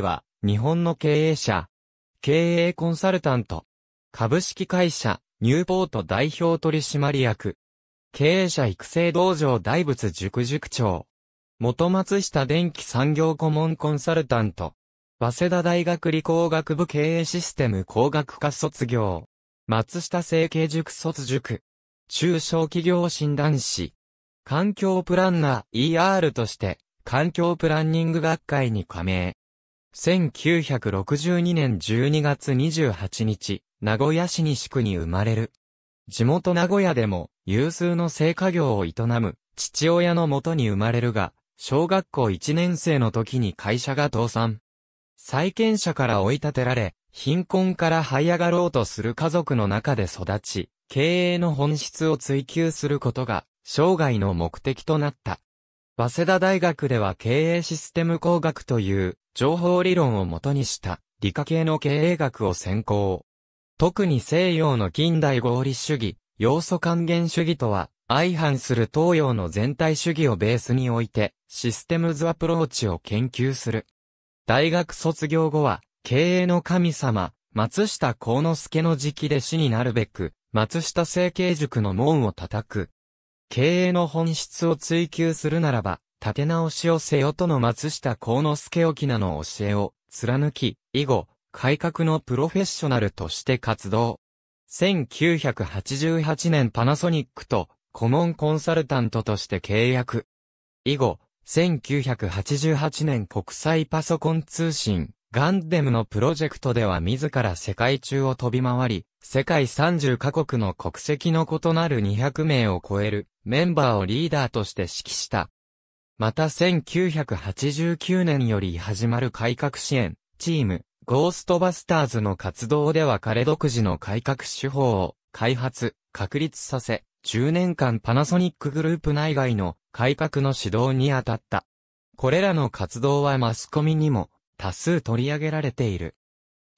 は、日本の経営者、経営コンサルタント、株式会社、ニューポート代表取締役、経営者育成道場大仏塾塾長、元松下電機産業顧問コンサルタント、早稲田大学理工学部経営システム工学科卒業、松下整形塾卒塾、中小企業診断士、環境プランナー ER として、環境プランニング学会に加盟。1962年12月28日、名古屋市西区に生まれる。地元名古屋でも有数の生家業を営む父親のもとに生まれるが、小学校1年生の時に会社が倒産。債権者から追い立てられ、貧困から這い上がろうとする家族の中で育ち、経営の本質を追求することが生涯の目的となった。早稲田大学では経営システム工学という情報理論をもとにした理科系の経営学を専攻。特に西洋の近代合理主義、要素還元主義とは相反する東洋の全体主義をベースにおいてシステムズアプローチを研究する。大学卒業後は経営の神様、松下幸之助の時期で死になるべく、松下政経塾の門を叩く。経営の本質を追求するならば、立て直しをせよとの松下幸之助沖縄の教えを貫き、以後、改革のプロフェッショナルとして活動。1988年パナソニックと顧問コンサルタントとして契約。以後、1988年国際パソコン通信、ガンデムのプロジェクトでは自ら世界中を飛び回り、世界30カ国の国籍の異なる200名を超えるメンバーをリーダーとして指揮した。また1989年より始まる改革支援、チーム、ゴーストバスターズの活動では彼独自の改革手法を開発、確立させ、10年間パナソニックグループ内外の改革の指導に当たった。これらの活動はマスコミにも多数取り上げられている。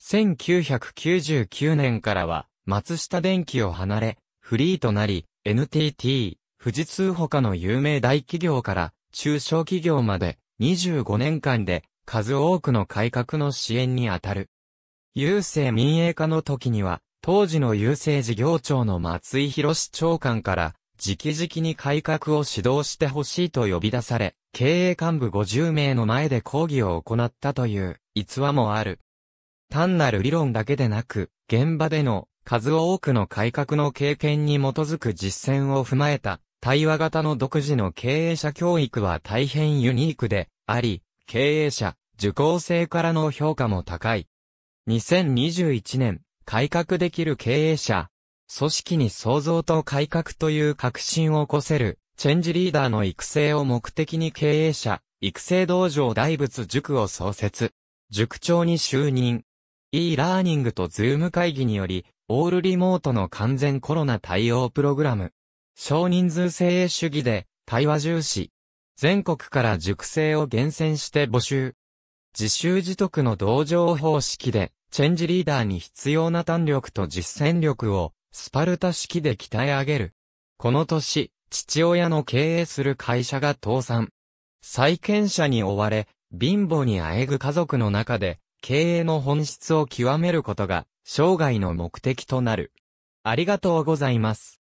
1999年からは松下電機を離れ、フリーとなり、NTT、富士通他の有名大企業から中小企業まで25年間で数多くの改革の支援にあたる。郵政民営化の時には、当時の郵政事業庁の松井博士長官から、直々に改革を指導してほしいと呼び出され、経営幹部50名の前で講義を行ったという逸話もある。単なる理論だけでなく、現場での数多くの改革の経験に基づく実践を踏まえた対話型の独自の経営者教育は大変ユニークであり、経営者、受講生からの評価も高い。2021年、改革できる経営者、組織に創造と改革という革新を起こせる、チェンジリーダーの育成を目的に経営者、育成道場大仏塾を創設。塾長に就任。e ラーニングとズーム会議により、オールリモートの完全コロナ対応プログラム。少人数精鋭主義で、対話重視。全国から熟成を厳選して募集。自習自得の同情方式で、チェンジリーダーに必要な単力と実践力を、スパルタ式で鍛え上げる。この年、父親の経営する会社が倒産。債権者に追われ、貧乏にあえぐ家族の中で、経営の本質を極めることが、生涯の目的となる。ありがとうございます。